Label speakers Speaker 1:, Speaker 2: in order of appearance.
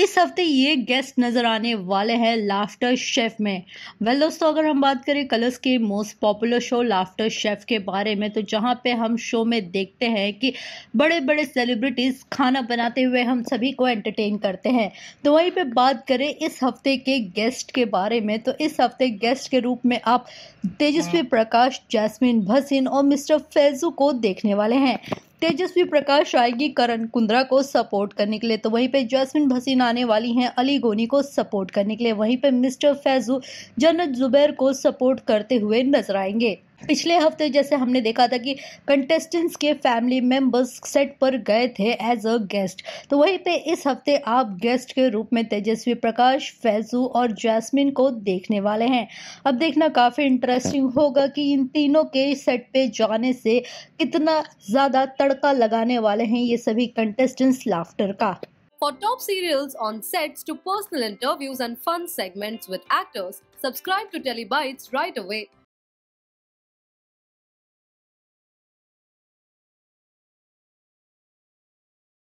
Speaker 1: इस हफ्ते ये गेस्ट नज़र आने वाले हैं लाफ्टर शेफ में वेल दोस्तों अगर हम बात करें कलर्स के most popular show laughter chef के बारे में तो जहाँ पे हम शो में देखते हैं कि बड़े बड़े सेलिब्रिटीज़ खाना बनाते हुए हम सभी को एंटरटेन करते हैं तो वहीं पे बात करें इस हफ्ते के गेस्ट के बारे में तो इस हफ्ते गेस्ट के रूप में आप तेजस्वी प्रकाश जैस्मिन भसीन और मिस्टर फैजू को देखने वाले हैं तेजस्वी प्रकाश आएगी करण कुंद्रा को सपोर्ट करने के लिए तो वहीं पे जैस्मिन भसीन आने वाली हैं अली गोनी को सपोर्ट करने के लिए वहीं पे मिस्टर फैजू जन्नत जुबैर को सपोर्ट करते हुए नजर आएंगे पिछले हफ्ते जैसे हमने देखा था कि कंटेस्टेंट्स के फैमिली मेंबर्स सेट पर गए थे एज अ गेस्ट तो वहीं पे इस हफ्ते आप गेस्ट के रूप में तेजस्वी प्रकाश फैजू और जैस्मिन को देखने वाले हैं अब देखना काफ़ी इंटरेस्टिंग होगा कि इन तीनों के सेट पे जाने से कितना ज़्यादा तड़का लगाने वाले हैं ये सभी कंटेस्टेंट्स लाफ्टर का For top serials on sets to personal interviews and fun segments with actors, subscribe to Telebytes right away.